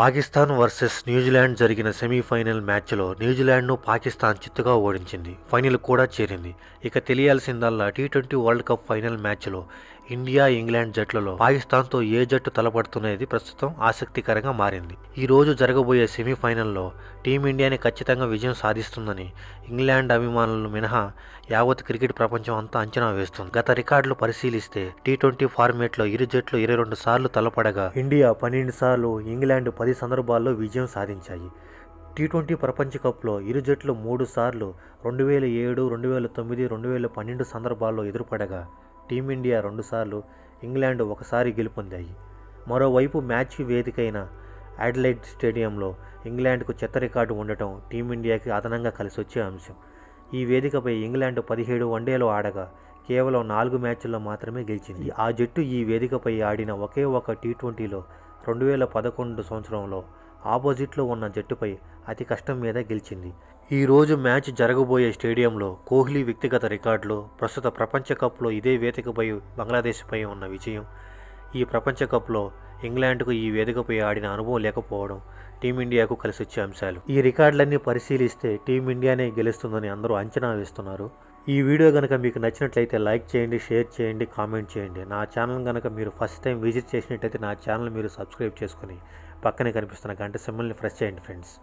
Pakistan versus న్యూజిలాండ్ Zealand semifinal మ్యాచ్లో న్యూజిలాండ్ను పాకిస్తాన్ చిత్తుగా ఓడించింది ఫైనల్ కూడా చేరింది ఇక తెలియాల్సిందల్లా T twenty world cup final మ్యాచ్లో ఇండియా ఇంగ్లాండ్ జట్లలో పాకిస్తాన్తో ఏ జట్టు తలపడుతున్నది ప్రస్తుతం ఆసక్తికరంగా మారింది ఈ రోజు జరగబోయే సెమీఫైనల్లో టీమిండియాని ఖచ్చితంగా విజయం సాధిస్తుందని ఇంగ్లాండ్ అభిమానులు మినహా యావత్ క్రికెట్ ప్రపంచం అంతా అంచనా వేస్తుంది గత రికార్డులు పరిశీలిస్తే టీ ట్వంటీ ఫార్మేట్లో ఇరు జట్లు ఇరవై రెండు సార్లు తలపడగా ఇండియా పన్నెండు సార్లు ఇంగ్లాండ్ పది సందర్భాల్లో విజయం సాధించాయి టీ ట్వంటీ ప్రపంచ కప్లో ఇరు జట్లు మూడు సార్లు రెండు వేల ఏడు రెండు వేల తొమ్మిది రెండు వేల పన్నెండు సందర్భాల్లో ఎదురుపడగా టీమిండియా రెండుసార్లు ఇంగ్లాండ్ ఒకసారి గెలుపొందాయి మరోవైపు మ్యాచ్ వేదికైన అడ్లైట్ స్టేడియంలో ఇంగ్లాండ్కు చెత్త రికార్డు ఉండటం టీమిండియాకి అదనంగా కలిసొచ్చే అంశం ఈ వేదికపై ఇంగ్లాండ్ పదిహేడు వన్డేలో ఆడగా కేవలం నాలుగు మ్యాచ్ల్లో మాత్రమే గెలిచింది ఆ జట్టు ఈ వేదికపై ఆడిన ఒకే ఒక టీ ట్వంటీలో రెండు వేల పదకొండు సంవత్సరంలో ఆపోజిట్లో ఉన్న జట్టుపై అతి కష్టం మీద గెలిచింది ఈరోజు మ్యాచ్ జరగబోయే స్టేడియంలో కోహ్లీ వ్యక్తిగత రికార్డులో ప్రస్తుత ప్రపంచ కప్లో ఇదే వేదికపై బంగ్లాదేశ్పై ఉన్న విజయం ఈ ప్రపంచ కప్లో ఇంగ్లాండ్కు ఈ వేదికపై ఆడిన అనుభవం లేకపోవడం టీమిండియాకు కలిసి వచ్చే అంశాలు ఈ రికార్డులన్నీ పరిశీలిస్తే టీమిండియానే గెలుస్తుందని అందరూ అంచనా వేస్తున్నారు ఈ వీడియో కనుక మీకు నచ్చినట్లయితే లైక్ చేయండి షేర్ చేయండి కామెంట్ చేయండి నా ఛానల్ కనుక మీరు ఫస్ట్ టైం విజిట్ చేసినట్లయితే నా ఛానల్ మీరు సబ్స్క్రైబ్ చేసుకుని పక్కనే కనిపిస్తున్న గంట సిమ్మల్ని ఫ్రెష్ చేయండి ఫ్రెండ్స్